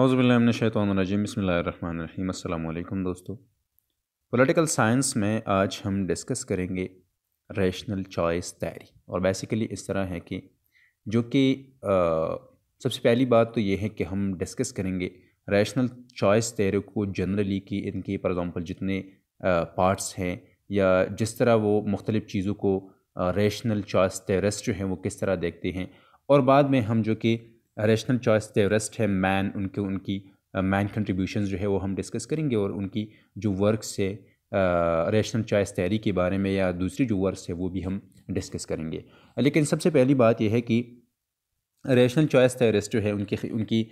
अज़बिल्लाशैतरजीम बसमीम अल्लाम दोस्तों पॉलिटिकल साइंस में आज हम डिस्कस करेंगे रेशनल चॉइस तैरी और बेसिकली इस तरह है कि जो कि सबसे पहली बात तो ये है कि हम डिस्कस करेंगे रैशनल चॉइस तैरी को जनरली कि इनके फॉर एग्ज़ाम्पल जितने पार्ट्स हैं या जिस तरह वो मुख्तलिफ़ चीज़ों को रेशनल चॉइस तैरस जो हैं वो किस तरह देखते हैं और बाद में हम जो कि रेशनल चॉइस रेस्ट है मैन उनके उनकी मैन uh, कंट्रीब्यूशन जो है वो हम डिस्कस करेंगे और उनकी जो वर्क है रेशनल चॉइस तैयारी के बारे में या दूसरी जो वर्क है वो भी हम डिस्कस करेंगे लेकिन सबसे पहली बात यह है कि रेशनल चॉइस थेरेस्ट जो है उनकी उनकी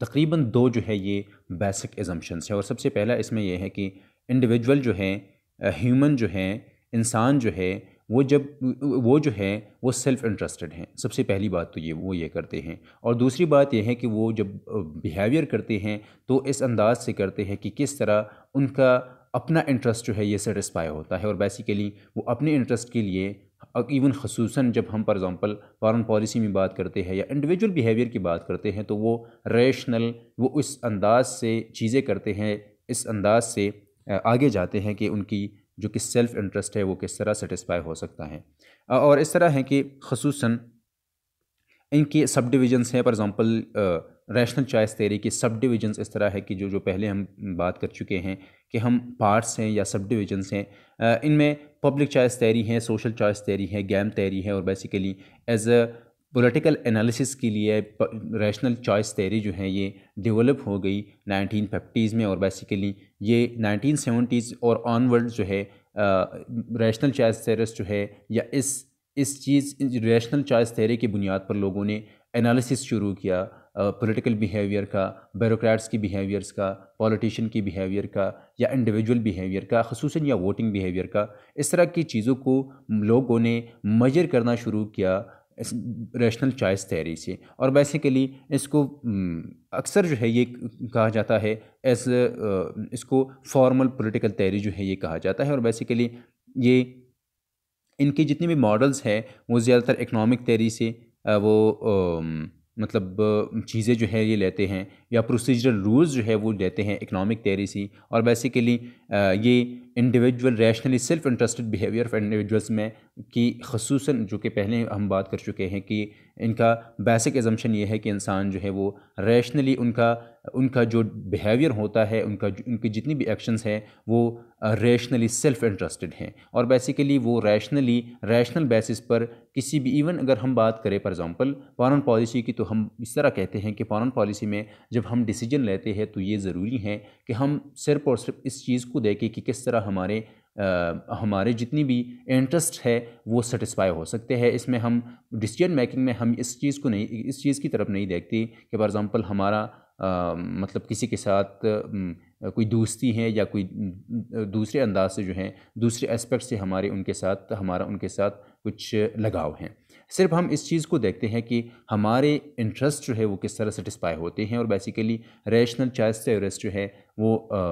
तकरीबन दो जो है ये बेसिक एजम्पन्स है और सबसे पहला इसमें यह है कि इंडिविजुअल जो है ह्यूमन uh, जो है इंसान जो है वो जब वो जो है वो सेल्फ़ इंटरेस्टेड हैं सबसे पहली बात तो ये वो ये करते हैं और दूसरी बात यह है कि वो जब बिहेवियर करते हैं तो इस अंदाज से करते हैं कि किस तरह उनका अपना इंटरेस्ट जो है ये सेटिस्फाई होता है और बेसिकली वो अपने इंटरेस्ट के लिए इवन खसूस जब हम फॉर एग्ज़ाम्पल फ़ॉरन पॉलिसी में बात करते हैं या इंडिविजुअल बिहेवियर की बात करते हैं तो वो रेशनल वो इस अंदाज से चीज़ें करते हैं इस अंदाज से आगे जाते हैं कि उनकी जो कि सेल्फ इंटरेस्ट है वो किस तरह सेटिस्फाई हो सकता है और इस तरह है कि खसूस इनके सब डिविजन्स हैं फॉर एग्ज़ाम्पल रैशनल चॉइस तेरी की सब डिविजन्स इस तरह है कि जो जो पहले हम बात कर चुके हैं कि हम पार्ट्स हैं या सब डिविजन्स हैं इनमें पब्लिक चॉइस तैरी है सोशल चॉइस तैरी है गैम तैरी है और basically as a political analysis के लिए रैशनल चॉइस थेरी जो है ये डेवलप हो गई नाइनटीन फिफ्टीज़ में और बेसिकली ये नाइनटीन सेवेंटीज़ और ऑनवर्ड जो है रैशनल चॉइस थेरिस्ट जो है या इस इस चीज़ रैशनल चॉइस थेरी की बुनियाद पर लोगों ने एनालिसिस शुरू किया पॉलिटिकल बिहेवियर का ब्यूरोक्रेट्स की बिहेवियर्स का पॉलिटिशियन की बिहेवियर का या इंडिविजुअल बिहेवियर का खसूस या वोटिंग बिहेवियर का इस तरह की चीज़ों को लोगों ने मजर करना शुरू किया रैशनल चॉइस थेरी से और बेसिकली इसको हम्म, अक्सर जो है ये कहा जाता है एज इसको फॉर्मल पॉलिटिकल थेरी जो है ये कहा जाता है और बेसिकली ये इनके जितने भी मॉडल्स हैं वो ज़्यादातर इकनॉमिक थेरी से वो मतलब चीज़ें जो है ये लेते हैं या प्रोसीजरल रूल्स जो है वो लेते हैं इकनॉमिक थेरी से और बेसिकली ये individual rationally self interested behaviour of individuals में कि खसूस जो कि पहले हम बात कर चुके हैं कि इनका बेसिक एजम्पन ये है कि इंसान जो है वो रैशनली उनका उनका जो बिहेवियर होता है उनका उनकी जितनी भी एक्शंस हैं वो रैशनली सेल्फ इंटरेस्टेड हैं और बेसिकली वो रैशनली रैशनल बेसिस पर किसी भी इवन अगर हम बात करें फॉर एग्ज़ाम्पल फॉरन पॉलिसी की तो हम इस तरह कहते हैं कि फॉरन पॉलिसी में जब हम डिसीजन लेते हैं तो ये ज़रूरी है कि हम सिर्फ और सिर्फ इस चीज़ को देखें कि किस तरह हमारे आ, हमारे जितनी भी इंटरेस्ट है वो सेटिस्फाई हो सकते हैं इसमें हम डिसीजन मेकिंग में हम इस चीज़ को नहीं इस चीज़ की तरफ नहीं देखते कि फॉर एग्ज़ाम्पल हमारा आ, मतलब किसी के साथ कोई दोस्ती है या कोई दूसरे अंदाज से जो है दूसरे एस्पेक्ट से हमारे उनके साथ हमारा उनके साथ कुछ लगाव है सिर्फ हम इस चीज़ को देखते हैं कि हमारे इंटरेस्ट जो है वो किस तरह सेटिस्फाई होते हैं और बेसिकली रेशनल चॉइस से जो है वो आ,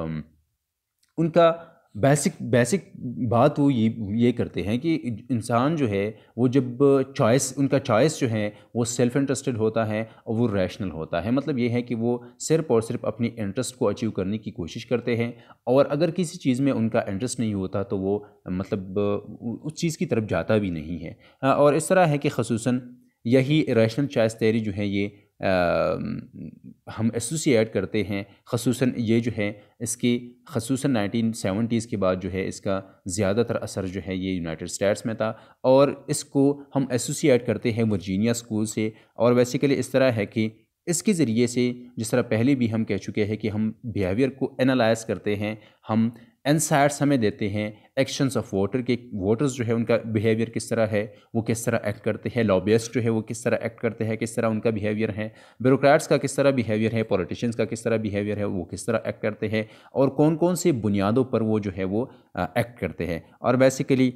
उनका बेसिक बेसिक बात वो ये ये करते हैं कि इंसान जो है वो जब चॉइस उनका चॉइस जो है वो सेल्फ इंटरेस्टेड होता है और वो रैशनल होता है मतलब ये है कि वो सिर्फ और सिर्फ अपनी इंटरेस्ट को अचीव करने की कोशिश करते हैं और अगर किसी चीज़ में उनका इंटरेस्ट नहीं होता तो वो मतलब उस चीज़ की तरफ जाता भी नहीं है और इस तरह है कि खसूस यही रैशनल चॉइस तैयारी जो है ये हम एसोसिएट करते हैं खसूस ये जो है इसकी खसूस नाइनटीन सेवेंटीज़ के बाद जो है इसका ज़्यादातर असर जो है ये यूनाइटेड स्टेट्स में था और इसको हम एसोसिएट करते हैं वर्जीनिया स्कूल से और बेसिकली इस तरह है कि इसके ज़रिए से जिस तरह पहले भी हम कह चुके हैं कि हम बिहेवियर को एनालाइज करते हैं हम एनसाइट्स हमें देते हैं एक्शंस ऑफ वोटर के वोटर्स जो है उनका बिहेवियर किस तरह है वो किस तरह एक्ट करते हैं लॉबियस्ट जो है वो किस तरह एक्ट करते हैं किस तरह उनका बिहेवियर है ब्यूरोक्रेट्स का किस तरह बिहेवियर है पॉलिटिशियंस का किस तरह बिहेवियर है वो किस तरह एक्ट करते हैं और कौन कौन सी बुनियादों पर वो जो है वो एक्ट करते हैं और बेसिकली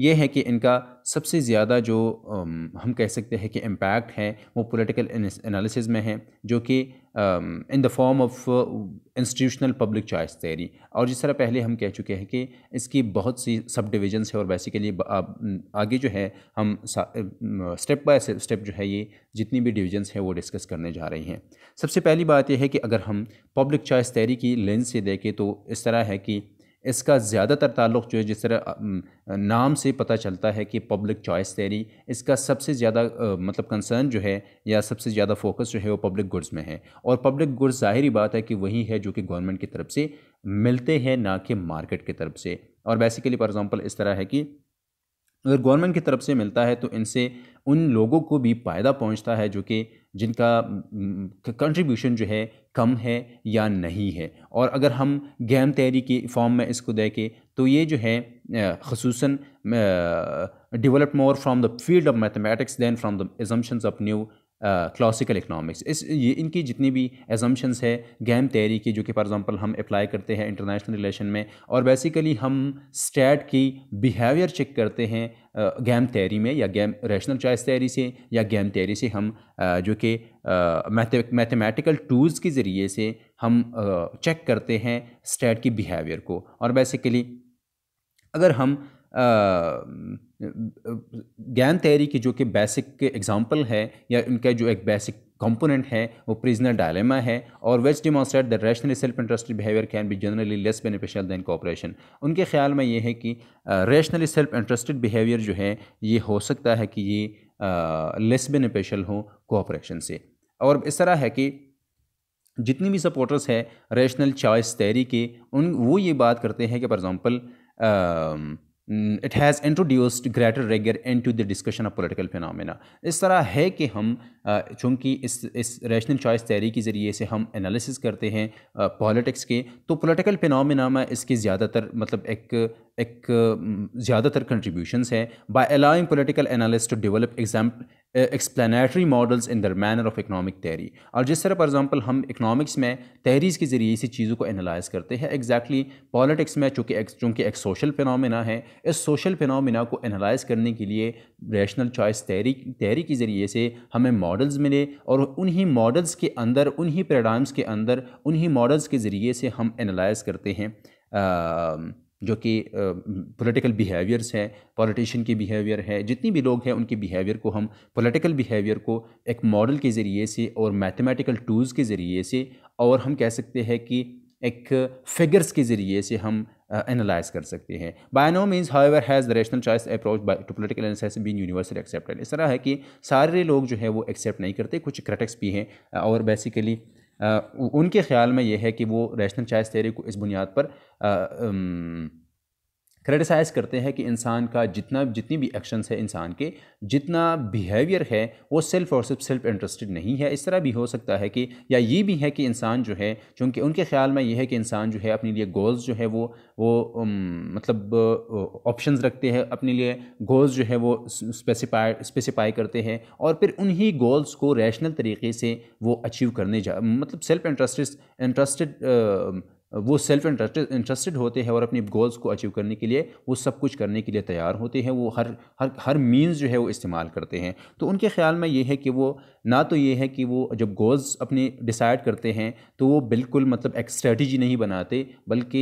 ये है कि इनका सबसे ज़्यादा जो हम कह सकते हैं कि इम्पैक्ट है वो पॉलिटिकल एनालिसिस में है जो कि in the form of institutional public choice theory और जिस तरह पहले हम कह चुके हैं कि इसकी बहुत सी सब डिविजन्स है और बेसिकली आगे जो है हम स्टेप बाय स्टेप जो है ये जितनी भी डिविजन्स हैं वो डिस्कस करने जा रही हैं सबसे पहली बात यह है कि अगर हम पब्लिक चॉइस थेरी की लेंस से देखें तो इस तरह है कि इसका ज़्यादातर ताल्लुक जो है जिस तरह नाम से पता चलता है कि पब्लिक चॉइस थेरी इसका सबसे ज़्यादा मतलब कंसर्न जो है या सबसे ज़्यादा फोकस जो है वो पब्लिक गुड्स में है और पब्लिक गुड्स ज़ाहिर बात है कि वही है जो कि गवर्नमेंट की तरफ से मिलते हैं ना कि मार्केट की तरफ से और बेसिकली फॉर एग्ज़ाम्पल इस तरह है कि अगर गवर्नमेंट की तरफ से मिलता है तो इनसे उन लोगों को भी फ़ायदा पहुंचता है जो कि जिनका कंट्रीब्यूशन जो है कम है या नहीं है और अगर हम गैम तैयारी के फॉर्म में इसको देखें तो ये जो है खसूस develop more from the field of mathematics than from the assumptions of neo classical economics इस ये इनकी जितनी भी एजम्पन्स है गैम तैरी की जो कि फॉर एग्जांपल हम अप्लाई करते हैं इंटरनेशनल रिलेशन में और बेसिकली हम स्टेट की बिहेवियर चेक करते हैं गैम तैरी में या गैम रैशनल चॉइस तैरी से या गैम तैरी से हम जो कि मैथमेटिकल टूल्स के ज़रिए से हम चेक करते हैं स्टेट की बिहेवियर को और बेसिकली अगर हम ज्ञान तैयारी की जो कि बेसिक एग्जांपल है या उनका जो एक बेसिक कंपोनेंट है वो प्रिजनर डायलेमा है और was demonstrate the rational self interested behaviour can be generally less beneficial than cooperation उनके ख्याल में ये है कि रैशनली सेल्फ इंटरेस्टेड बिहेवियर जो है ये हो सकता है कि ये लेस बेनिफिशियल हो कोऑपरेशन से और इस तरह है कि जितनी भी सपोर्टर्स है रैशनल चॉइस तैरी के उन वो ये बात करते हैं कि for example it has introduced greater rigour into the discussion of political phenomena इस तरह है कि हम चूँकि इस इस रैशनल चॉइस तैयारी के ज़रिए से हम एनालिसिस करते हैं पॉलिटिक्स के तो पोलिटिकल फिनमिना में इसके ज़्यादातर मतलब एक एक ज़्यादातर कंट्रीब्यूशन है by allowing political analysts to develop exam explanatory models in the manner of economic theory और जिस तरह फॉर एग्जांपल हम इकनॉमिक्स में तहरीज़ के ज़रिए इसी चीज़ों को एनालाइज करते हैं एग्जैक्टली exactly, पॉलिटिक्स में चूँकि एक, चूँकि एक सोशल फिनमिना है इस सोशल फिनमिना को एनालाइज करने के लिए रैशनल चॉइस तहरी तहरी के ज़रिए से हमें मॉडल्स मिले और उन्हीं मॉडल्स के अंदर उन्हीं पैराडाम्स के अंदर उन्हीं मॉडल्स के ज़रिए से हम एनालाइज करते हैं जो कि पॉलिटिकल बिहेवियर्स हैं पॉलिटिशियन के बिहेवियर है जितनी भी लोग हैं उनके बिहेवियर को हम पॉलिटिकल बिहेवियर को एक मॉडल के ज़रिए से और मैथमेटिकल टूल्स के ज़रिए से और हम कह सकते हैं कि एक फिगर्स के ज़रिए से हम एनालाइज कर सकते हैं by no means ever has the rational choice approach by to political been universal accepted इस तरह है कि सारे लोग जो है वो एक्सेप्ट नहीं करते कुछ क्रिटिक्स भी हैं और बेसिकली उनके ख्याल में यह है कि वो रैशनल चाइस थेरी को इस बुनियाद पर क्रिटिसाइज़ करते हैं कि इंसान का जितना जितनी भी एक्शंस है इंसान के जितना बिहेवियर है वो सेल्फ और सिर्फ सेल्फ इंटरेस्टेड नहीं है इस तरह भी हो सकता है कि या ये भी है कि इंसान जो है चूँकि उनके ख्याल में ये है कि इंसान जो है अपने लिए गोल्स जो है वो वो मतलब ऑप्शंस रखते हैं अपने लिए गोल्स जो है वो स्पेसिफाई स्पेसिफाई करते हैं और फिर उन्हीं गोल्स को रैशनल तरीके से वो अचीव करने जा मतलब सेल्फ इंटरेस्ट इंटरेस्टेड वो सेल्फ इंटरेस्टेड इंटरेस्टेड होते हैं और अपनी गोल्स को अचीव करने के लिए वो सब कुछ करने के लिए तैयार होते हैं वो हर हर हर मीन्स जो है वो इस्तेमाल करते हैं तो उनके ख्याल में ये है कि वो ना तो ये है कि वो जब गोल्स अपने डिसाइड करते हैं तो वो बिल्कुल मतलब एक स्ट्रेटजी नहीं बनाते बल्कि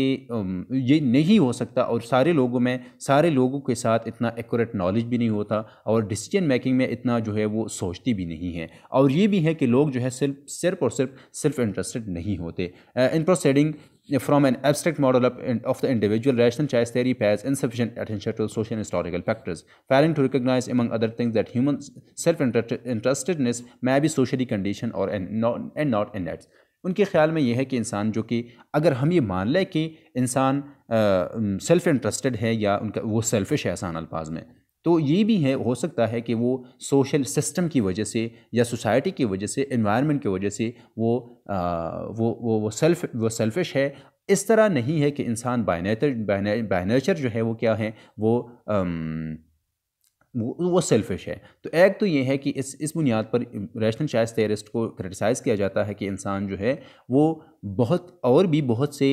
ये नहीं हो सकता और सारे लोगों में सारे लोगों के साथ इतना एक्यूरेट नॉलेज भी नहीं होता और डिसीजन मेकिंग में इतना जो है वो सोचती भी नहीं है और ये भी है कि लोग जो है सिर्फ सिर्फ और सिर्फ सेल्फ इंटरेस्टेड नहीं होते in proceeding from an abstract model of of the individual, rational choice theory pays insufficient attention to social and historical factors, failing to recognize, among other things, that human self-interestedness may be socially conditioned or and not, and not innate. उनके ख्याल में यह है कि इंसान जो कि अगर हम ये मान लें कि इंसान सेल्फ इंटरेस्टेड है या उनका वो सेल्फिश है आसान अल्फाज में तो ये भी है हो सकता है कि वो सोशल सिस्टम की वजह से या सोसाइटी की वजह से इन्वायरमेंट की वजह से वो आ, वो वो वो सेल्फ वो सेल्फिश है इस तरह नहीं है कि इंसान बायनेचर नेचर जो है वो क्या है वो आम, वो वो सेल्फिश है तो एक तो ये है कि इस इस बुनियाद पर रैशनल शाइस थेरिस्ट को क्रिटिसाइज़ किया जाता है कि इंसान जो है वो बहुत और भी बहुत से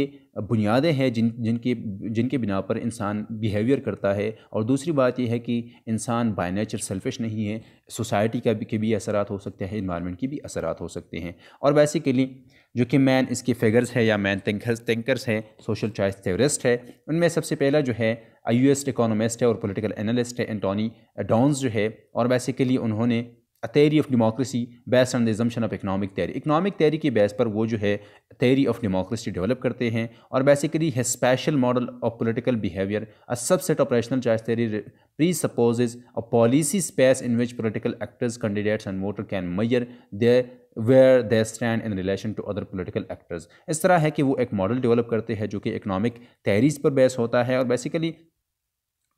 बुनियादें हैं जिन जिनके जिनके बिना पर इंसान बिहेवियर करता है और दूसरी बात यह है कि इंसान बाय नेचर सेल्फिश नहीं है सोसाइटी का भी के भी असरात हो सकते हैं इन्वायरमेंट के भी असरात हो सकते हैं और बेसिकली जो कि मैन इसके फिगर्स है या मैन थिंकर्स हैं सोशल चॉइस थेरिस्ट है उनमें सबसे पहला जो है एस इकोनॉमिस्ट है और पॉलिटिकल एनालिस्ट है एंटोनी डॉन्स जो है और बेसिकली उन्होंने a theory of democracy base on the assumption of economic theory economic theory की बेस पर वो जो है थेरी ऑफ डेमोक्रेसी डेवलप करते हैं और बेसिकली है spatial model of political behaviour a subset operational choice theory presuppose a policy space in which political actors candidates and voter can mayor they where they stand in relation to other political actors इस तरह है कि वो एक model develop करते हैं जो कि इकनॉमिक थेरीज पर बेस होता है और बेसिकली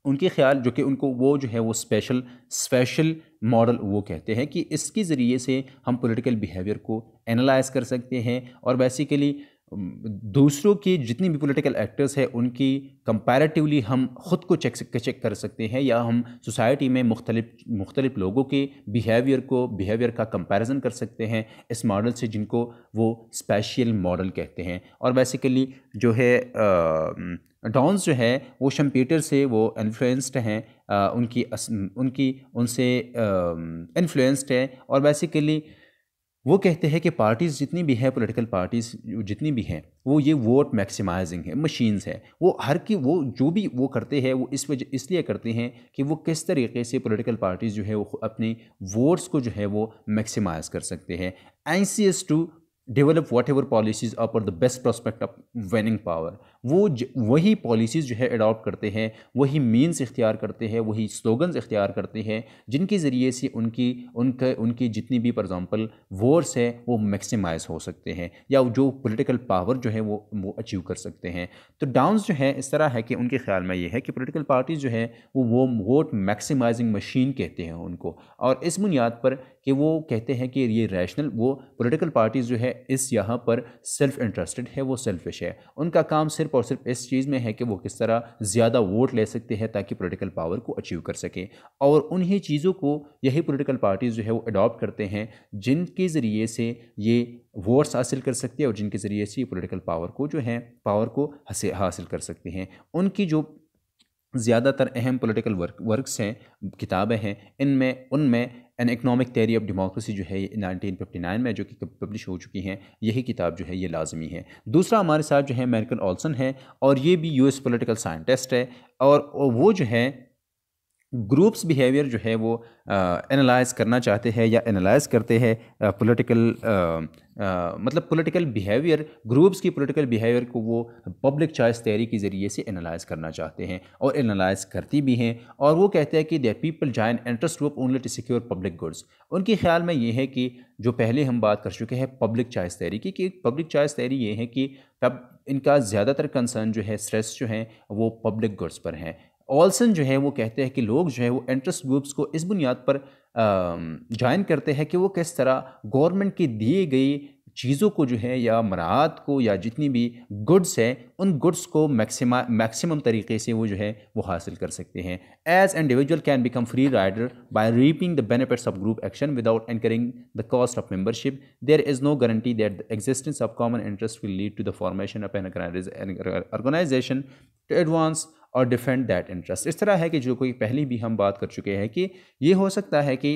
उनके ख्याल जो कि उनको वो जो है वो स्पेशल स्पेशल मॉडल वो कहते हैं कि इसके ज़रिए से हम पॉलिटिकल बिहेवियर को एनालाइज कर सकते हैं और बेसिकली दूसरों के जितनी भी पॉलिटिकल एक्टर्स हैं उनकी कंपैरेटिवली हम ख़ुद को चेक चेक कर सकते हैं या हम सोसाइटी में मुख्तलिफ मुख्तलिफ लोगों के बिहेवियर को बिहेवियर का कंपैरिजन कर सकते हैं इस मॉडल से जिनको वो स्पेशल मॉडल कहते हैं और बेसिकली जो है डॉन्स जो है वो शम्पीटर से वो इन्फ्लुएंस्ड हैं उनकी उनकी उनसे इन्फ्लुएंस्ड है और बेसिकली वो कहते हैं कि पार्टीज़ जितनी भी हैं पॉलिटिकल पार्टीज़ जितनी भी हैं वो ये वोट मैक्सिमाइजिंग है मशीन्स है वो हर की वो जो भी वो करते हैं वो इस वजह इसलिए करते हैं कि वो किस तरीके से पॉलिटिकल पार्टीज़ जो है वो अपनी वोट्स को जो है वो मैक्सिमाइज़ कर सकते हैं N C S to develop whatever policies offer the best prospect of winning power वो ज, वही पॉलिसीज़ जो है अडॉप्ट करते हैं वही मीन्स इख्तियार करते हैं वही स्लोगन्स इख्तियार करते हैं जिनके ज़रिए से उनकी उनके उनकी जितनी भी फॉर एग्ज़ाम्पल वोर्स है वो मैक्सीमाइज हो सकते हैं या जो पोलिटिकल पावर जो है वो वो अचीव कर सकते हैं तो डाउन जो है इस तरह है कि उनके ख्याल में ये है कि पोलिटिकल पार्टीज़ जो है वो वो वोट मैक्सीमाइजिंग मशीन कहते हैं उनको और इस बुनियाद पर कि वो कहते हैं कि ये रैशनल वो पॉलिटिकल पार्टीज़ जो है इस यहाँ पर सेल्फ इंटरेस्टेड है वो सेल्फिश है उनका काम सिर्फ और सिर्फ इस चीज़ में है कि वो किस तरह ज़्यादा वोट ले सकते हैं ताकि पॉलिटिकल पावर को अचीव कर सकें और उन्हीं चीज़ों को यही पॉलिटिकल पार्टीज़ जो है वो अडॉप्ट करते हैं जिनके ज़रिए से ये वोट्स हासिल कर सकते हैं और जिनके ज़रिए से ये पोलिटिकल पावर को जो है पावर को हासिल कर सकते हैं उनकी जो ज़्यादातर अहम पॉलिटिकल वर्क वर्क्स हैं किताबें हैं इनमें उनमें an economic theory of democracy जो है फिफ्टी नाइन में जो कि पब्लिश हो चुकी हैं यही किताब जो है ये लाजमी है दूसरा हमारे साथ जो है अमेरिकन ऑल्सन है और ये भी यू एस पोलिटिकल साइंटिस्ट है और वो जो है ग्रुप्स बिहेवियर जो है वो एनालाइज करना चाहते हैं या एनालाइज करते हैं पॉलिटिकल मतलब पॉलिटिकल बिहेवियर ग्रुप्स की पॉलिटिकल बिहेवियर को वो पब्लिक चॉइस तैयारी के ज़रिए से एनालाइज करना चाहते हैं और एनालाइज करती भी हैं और वो कहते हैं कि the people join interest group only to secure public goods उनके ख्याल में ये है कि जो पहले हम बात कर चुके हैं पब्लिक चॉइस तैयारी की कि पब्लिक चॉइस तैयारी ये है कि तब इनका ज़्यादातर कंसर्न जो है स्ट्रेस जो है वो पब्लिक गुड्स पर हैं ऑल्सन जो है वो कहते हैं कि लोग जो है वो इंटरेस्ट ग्रुप्स को इस बुनियाद पर ज्वाइन करते हैं कि वो किस तरह गवर्नमेंट की दी गई चीज़ों को जो है या मराहत को या जितनी भी गुड्स हैं उन गुड्स को मैक्सिमा मैक्सिमम तरीके से वो जो है वो हासिल कर सकते हैं as individual can become free rider by reaping the benefits of group action without incurring the cost of membership there is no guarantee that the existence of common interest will lead to the formation of an organisation to advance और defend that interest इस तरह है कि जो कोई पहले भी हम बात कर चुके हैं कि ये हो सकता है कि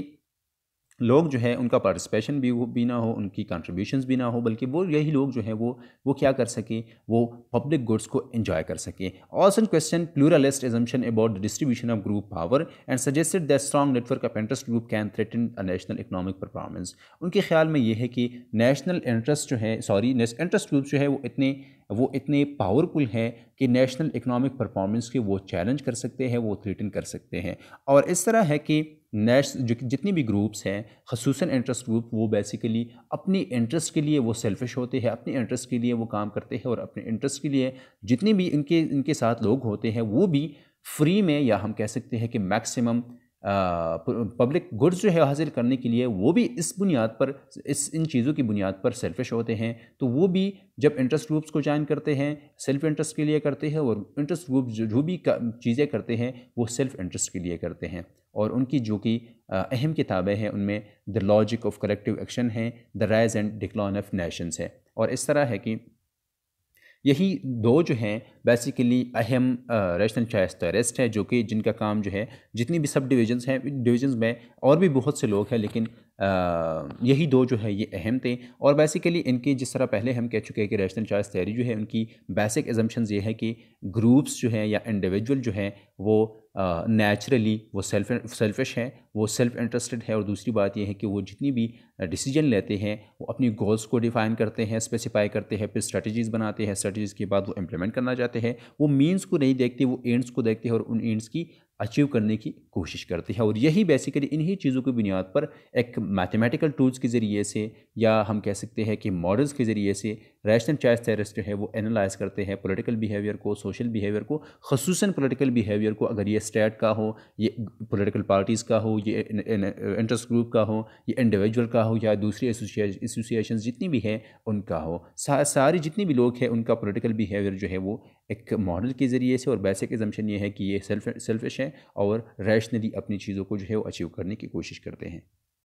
लोग जो है उनका पार्टिसिपेशन भी भी ना हो उनकी कंट्रीब्यूशंस भी ना हो बल्कि वो यही लोग जो हैं वो वो क्या कर सकें वो पब्लिक गुड्स को एंजॉय कर सकें Olson question pluralist assumption about the distribution of group power and suggested the strong network of interest group can threaten national economic performance उनके ख्याल में ये है कि नेशनल इंटरेस्ट जो है सॉरी इंटरेस्ट ग्रुप जो है वो इतने वो इतने पावरफुल हैं कि नेशनल इकोनॉमिक परफॉर्मेंस के वो चैलेंज कर सकते हैं वो थ्रेटन कर सकते हैं और इस तरह है कि नेश जो जितनी भी ग्रुप्स हैं खसूस इंटरेस्ट ग्रुप वो बेसिकली अपने इंटरेस्ट के लिए वो सेल्फिश होते हैं अपने इंटरेस्ट के लिए वो काम करते हैं और अपने इंटरेस्ट के लिए जितने भी इनके इनके साथ लोग होते हैं वो भी फ्री में या हम कह सकते हैं कि मैक्सिमम पब्लिक गुड्स जो है हासिल करने के लिए वो भी इस बुनियाद पर इस इन चीज़ों की बुनियाद पर सेल्फिश होते हैं तो वो भी जब इंटरेस्ट ग्रुप्स को ज्वाइन करते हैं सेल्फ इंटरेस्ट के लिए करते हैं और इंटरेस्ट ग्रुप जो, जो भी चीज़ें करते हैं वो सेल्फ इंटरेस्ट के लिए करते हैं और उनकी जो कि अहम किताबें हैं उनमें the logic of collective action है the rise and decline of nations है और इस तरह है कि यही दो जो हैं बेसिकली अहम राजस्थान शायस्त टेरिस्ट है जो कि जिनका काम जो है जितनी भी सब डिवीजन्स हैं डिवीजन्स में और भी बहुत से लोग हैं लेकिन आ, यही दो जो है ये अहम थे और बेसिकली इनकी जिस तरह पहले हम कह चुके हैं कि रेशनल चार्ज तैयारी जो है उनकी बेसिक एजम्पन्स ये है कि ग्रुप्स जो हैं या इंडिविजुअल जो हैं वो नेचुरली वो सेल्फ सेल्फिश है वो सेल्फ इंटरेस्टेड है और दूसरी बात यह है कि वो जितनी भी डिसीजन लेते हैं वो अपनी गोल्स को डिफ़ाइन करते हैं स्पेसिफाई करते हैं फिर स्ट्रेटजीज़ बनाते हैं स्ट्रेटजीज़ के बाद वो इम्प्लीमेंट करना चाहते हैं वो मीन्स को नहीं देखते वो एंड्स को देखते हैं और उन एंड्स की अचीव करने की कोशिश करते हैं और यही बेसिकली इन्हीं चीज़ों की बुनियाद पर एक मैथमेटिकल टूल्स के ज़रिए से या हम कह सकते हैं कि मॉडल्स के ज़रिए से रैशनल चॉइस थेरिस्ट जो है वो एनालाइज करते हैं पॉलिटिकल बिहेवियर को सोशल बिहेवियर को खसूस पॉलिटिकल बिहेवियर को अगर ये स्टेट का हो ये पोलिटिकल पार्टीज़ का हो ये इंटरेस्ट ग्रुप का हो ये इंडिविजुअल का हो या दूसरी एसोसिएशन जितनी भी हैं उनका हो सा, सारी जितनी भी लोग हैं उनका पोलिटिकल बिहेवियर जो है वो एक मॉडल के ज़रिए से और बेसिक एजम्पन ये है कि ये सेल्फ सेल्फिश हैं और रैशनली अपनी चीज़ों को जो है वो अचीव करने की कोशिश करते हैं